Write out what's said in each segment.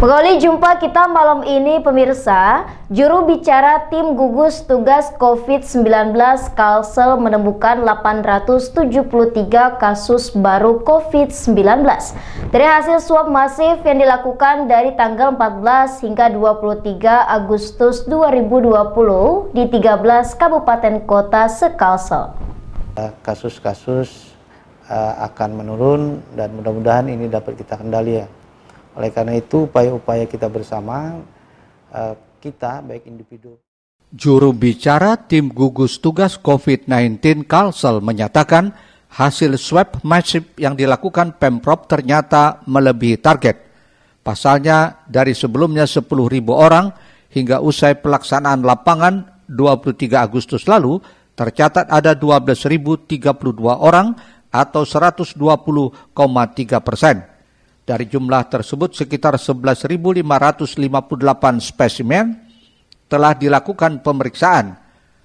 Mengawali jumpa kita malam ini pemirsa, juru bicara tim gugus tugas COVID-19 Kalsel menemukan 873 kasus baru COVID-19. Dari hasil swab masif yang dilakukan dari tanggal 14 hingga 23 Agustus 2020 di 13 kabupaten kota sekalsel. Eh, kasus-kasus eh, akan menurun dan mudah-mudahan ini dapat kita kendali ya oleh karena itu upaya-upaya kita bersama eh, kita baik individu. Juru bicara tim gugus tugas COVID-19 Kalsel menyatakan hasil swab masif yang dilakukan Pemprov ternyata melebihi target. Pasalnya dari sebelumnya 10.000 orang hingga usai pelaksanaan lapangan 23 Agustus lalu tercatat ada 12.032 orang atau 120,3 persen. Dari jumlah tersebut sekitar 11.558 spesimen telah dilakukan pemeriksaan.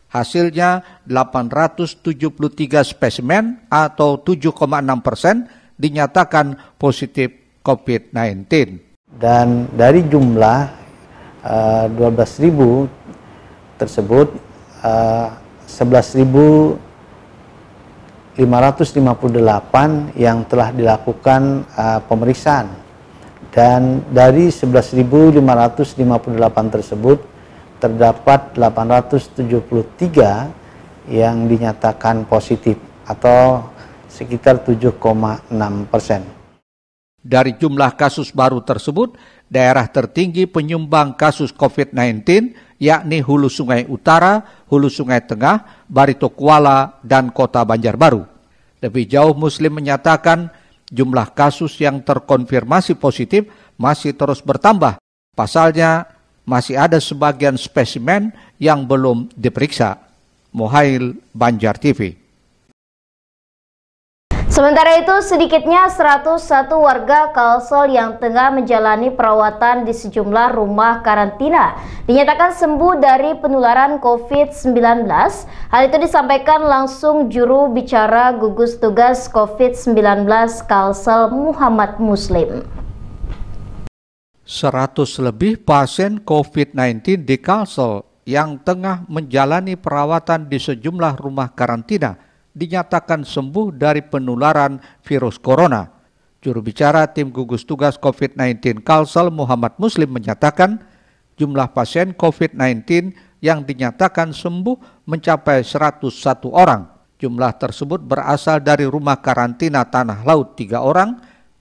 Hasilnya 873 spesimen atau 7,6 persen dinyatakan positif COVID-19. Dan dari jumlah uh, eh, 12.000 tersebut uh, eh, 11.000 558 yang telah dilakukan uh, pemeriksaan dan dari 11.558 tersebut terdapat 873 yang dinyatakan positif atau sekitar 7,6 persen. Dari jumlah kasus baru tersebut, daerah tertinggi penyumbang kasus COVID-19 yakni Hulu Sungai Utara, Hulu Sungai Tengah, Barito Kuala, dan Kota Banjarbaru. Lebih jauh Muslim menyatakan jumlah kasus yang terkonfirmasi positif masih terus bertambah. Pasalnya masih ada sebagian spesimen yang belum diperiksa. Mohail Banjar TV. Sementara itu, sedikitnya 101 warga Kalsel yang tengah menjalani perawatan di sejumlah rumah karantina dinyatakan sembuh dari penularan COVID-19. Hal itu disampaikan langsung juru bicara gugus tugas COVID-19 Kalsel Muhammad Muslim. 100 lebih pasien COVID-19 di Kalsel yang tengah menjalani perawatan di sejumlah rumah karantina dinyatakan sembuh dari penularan virus corona. Juru bicara tim gugus tugas COVID-19 Kalsel Muhammad Muslim menyatakan jumlah pasien COVID-19 yang dinyatakan sembuh mencapai 101 orang. Jumlah tersebut berasal dari rumah karantina Tanah Laut 3 orang,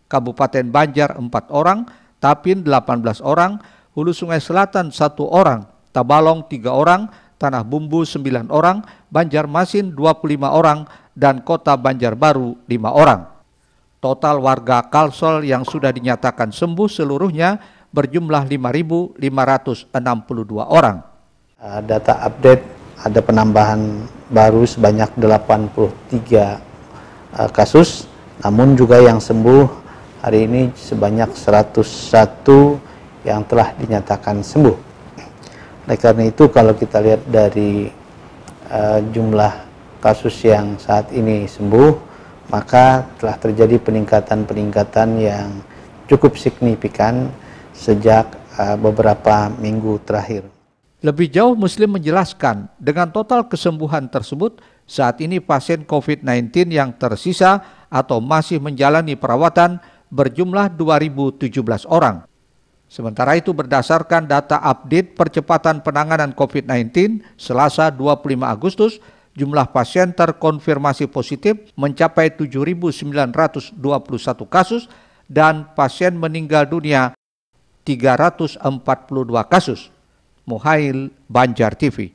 Kabupaten Banjar 4 orang, Tapin 18 orang, Hulu Sungai Selatan 1 orang, Tabalong 3 orang, Tanah Bumbu 9 orang, Banjarmasin 25 orang, dan Kota Banjarbaru 5 orang. Total warga Kalsel yang sudah dinyatakan sembuh seluruhnya berjumlah 5.562 orang. Data update ada penambahan baru sebanyak 83 eh, kasus, namun juga yang sembuh hari ini sebanyak 101 yang telah dinyatakan sembuh. Oleh karena itu kalau kita lihat dari uh, jumlah kasus yang saat ini sembuh, maka telah terjadi peningkatan-peningkatan yang cukup signifikan sejak uh, beberapa minggu terakhir. Lebih jauh Muslim menjelaskan, dengan total kesembuhan tersebut, saat ini pasien COVID-19 yang tersisa atau masih menjalani perawatan berjumlah 2017 orang. Sementara itu berdasarkan data update percepatan penanganan COVID-19 Selasa 25 Agustus, jumlah pasien terkonfirmasi positif mencapai 7.921 kasus dan pasien meninggal dunia 342 kasus. Muhail Banjar TV